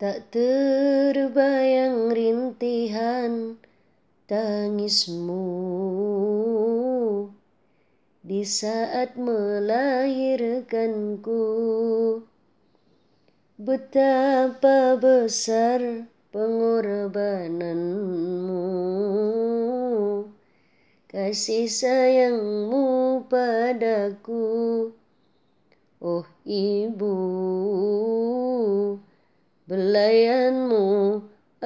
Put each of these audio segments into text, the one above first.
Tak terbayang rintihan tangismu di saat melahirkanku. Betapa besar pengorbananmu, kasih sayangmu padaku, oh ibu belayanmu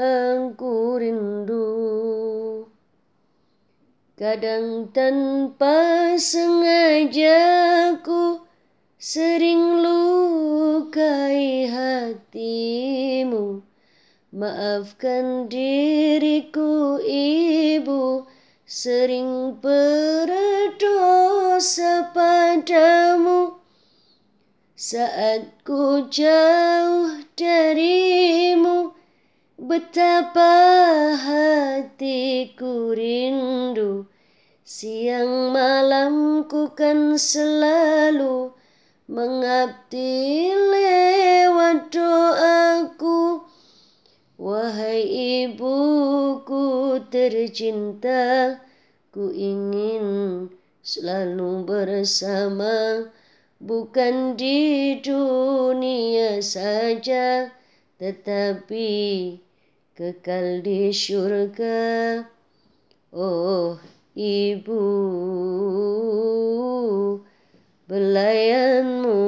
engku rindu Kadang tanpa sengaja ku sering lukai hatimu Maafkan diriku ibu sering berdosa padamu saat ku jauh darimu Betapa hatiku rindu Siang malam ku kan selalu Mengabdi lewat doaku Wahai ibuku tercinta Ku ingin selalu bersama bukan di dunia saja tetapi kekal di syurga oh ibu belayanmu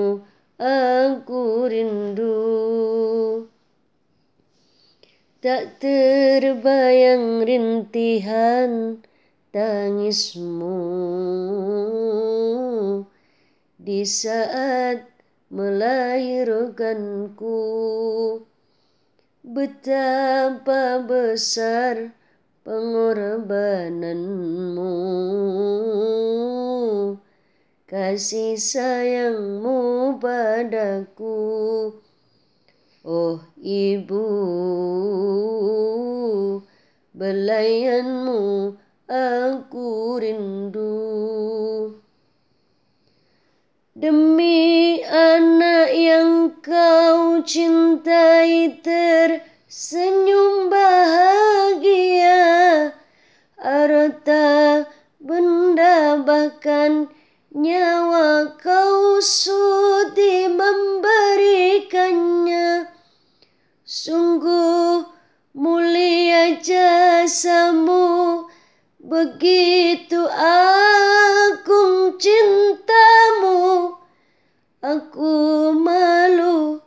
aku rindu tak terbayang rintihan tangismu di saat melahirkanku. Betapa besar pengorbananmu, kasih sayangmu padaku. Oh ibu, belayanmu aku rindu. Demi anak yang kau cintai tersenyum bahagia Harta benda bahkan nyawa kau sudi memberikannya Sungguh mulia jasamu Begitu agung cintamu Aku malu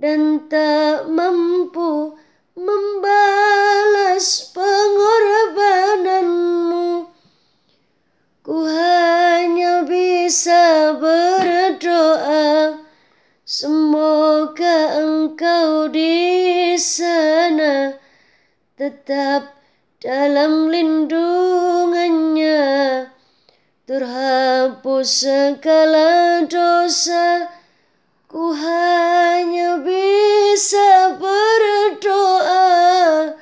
dan tak mampu membalas pengorbananmu. Ku hanya bisa berdoa, semoga engkau di sana tetap dalam lindungan segala dosa Ku hanya bisa berdoa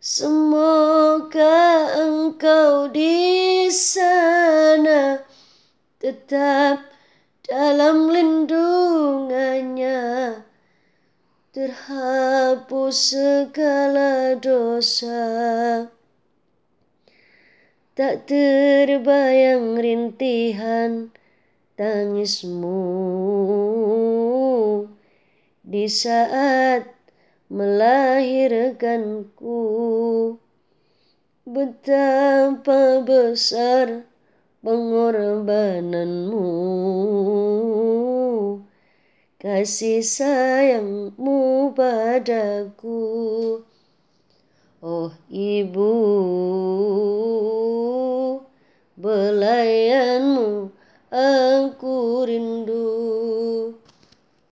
Semoga engkau di sana Tetap dalam lindungannya Terhapus segala dosa Tak terbayang rintihan tangismu di saat melahirkanku. Betapa besar pengorbananmu, kasih sayangmu padaku, oh ibu. เออ